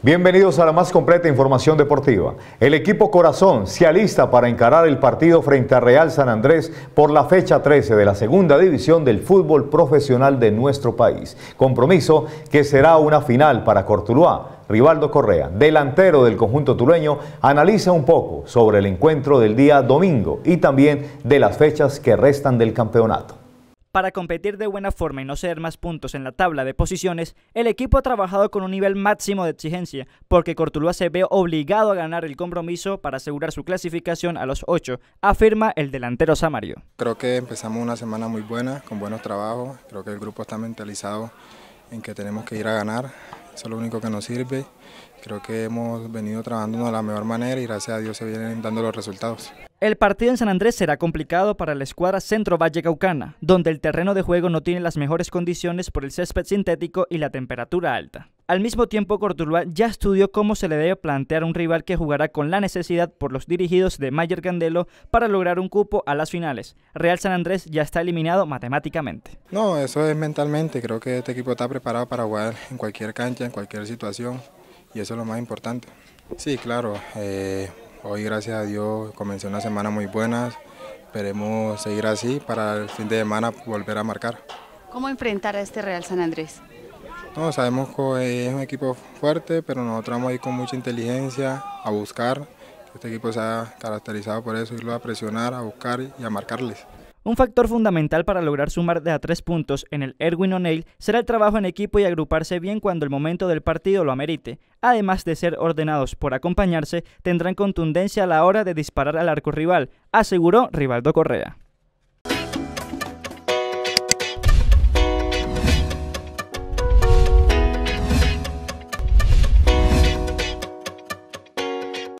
Bienvenidos a la más completa información deportiva. El equipo Corazón se alista para encarar el partido frente a Real San Andrés por la fecha 13 de la segunda división del fútbol profesional de nuestro país. Compromiso que será una final para Cortuluá. Rivaldo Correa, delantero del conjunto tuleño, analiza un poco sobre el encuentro del día domingo y también de las fechas que restan del campeonato. Para competir de buena forma y no ceder más puntos en la tabla de posiciones, el equipo ha trabajado con un nivel máximo de exigencia, porque Cortuluá se ve obligado a ganar el compromiso para asegurar su clasificación a los 8, afirma el delantero Samario. Creo que empezamos una semana muy buena, con buenos trabajos, creo que el grupo está mentalizado en que tenemos que ir a ganar, eso es lo único que nos sirve. Creo que hemos venido trabajando de la mejor manera y gracias a Dios se vienen dando los resultados. El partido en San Andrés será complicado para la escuadra Centro Valle Caucana, donde el terreno de juego no tiene las mejores condiciones por el césped sintético y la temperatura alta. Al mismo tiempo, Corturba ya estudió cómo se le debe plantear un rival que jugará con la necesidad por los dirigidos de Mayer Candelo para lograr un cupo a las finales. Real San Andrés ya está eliminado matemáticamente. No, eso es mentalmente. Creo que este equipo está preparado para jugar en cualquier cancha, en cualquier situación, y eso es lo más importante. Sí, claro. Eh, Hoy, gracias a Dios, comenzó una semana muy buena. Esperemos seguir así para el fin de semana volver a marcar. ¿Cómo enfrentar a este Real San Andrés? No, sabemos que es un equipo fuerte, pero nosotros vamos a ir con mucha inteligencia a buscar. Este equipo se ha caracterizado por eso, irlo a presionar, a buscar y a marcarles. Un factor fundamental para lograr sumar de a tres puntos en el Erwin O'Neill será el trabajo en equipo y agruparse bien cuando el momento del partido lo amerite. Además de ser ordenados por acompañarse, tendrán contundencia a la hora de disparar al arco rival, aseguró Rivaldo Correa.